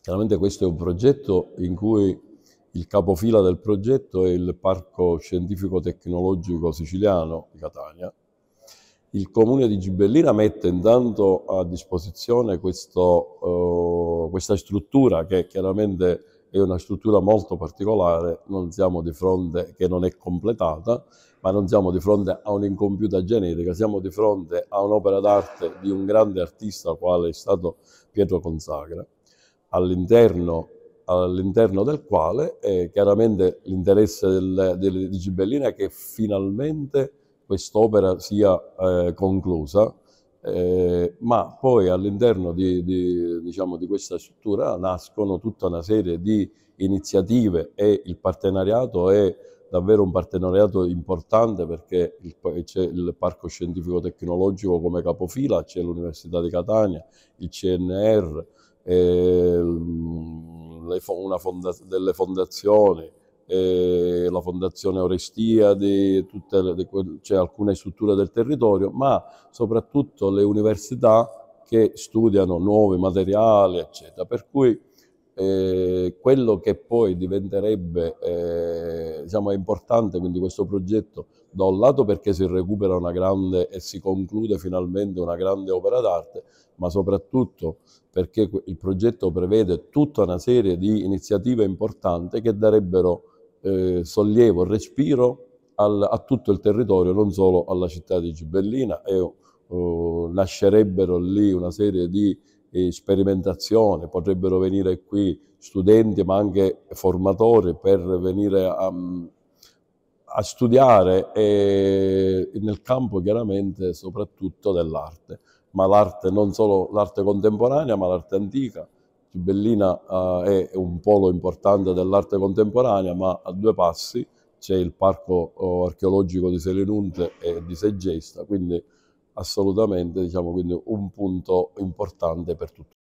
Chiaramente questo è un progetto in cui il capofila del progetto è il Parco Scientifico Tecnologico Siciliano di Catania. Il comune di Gibellina mette intanto a disposizione questo, eh, questa struttura che chiaramente è una struttura molto particolare, non siamo di fronte, che non è completata, ma non siamo di fronte a un'incompiuta genetica, siamo di fronte a un'opera d'arte di un grande artista quale è stato Pietro Consagra all'interno, all'interno del quale è eh, chiaramente l'interesse del, del, di Gibellina è che finalmente quest'opera sia eh, conclusa, eh, ma poi all'interno di, di, diciamo, di, questa struttura nascono tutta una serie di iniziative e il partenariato è davvero un partenariato importante perché il, c'è il Parco Scientifico Tecnologico come capofila, c'è l'Università di Catania, il CNR, eh, fonda- delle fondazioni, eh, la Fondazione Orestiadi, tutte le, que- cioè alcune strutture del territorio, ma soprattutto le università che studiano nuovi materiali, eccetera. Per cui eh, quello che poi diventerebbe eh, diciamo, è importante quindi questo progetto da un lato perché si recupera una grande e si conclude finalmente una grande opera d'arte, ma soprattutto perché il progetto prevede tutta una serie di iniziative importanti che darebbero eh, sollievo, respiro al, a tutto il territorio, non solo alla città di Gibellina e eh, lascerebbero lì una serie di eh, sperimentazione, potrebbero venire qui studenti ma anche formatori per venire a, mm, a studiare e nel campo chiaramente soprattutto dell'arte, ma l'arte non solo l'arte contemporanea ma l'arte antica. Gibellina eh, è un polo importante dell'arte contemporanea ma a due passi c'è il parco oh, archeologico di Selinunte e di Segesta, quindi assolutamente diciamo, quindi un punto importante per tutti.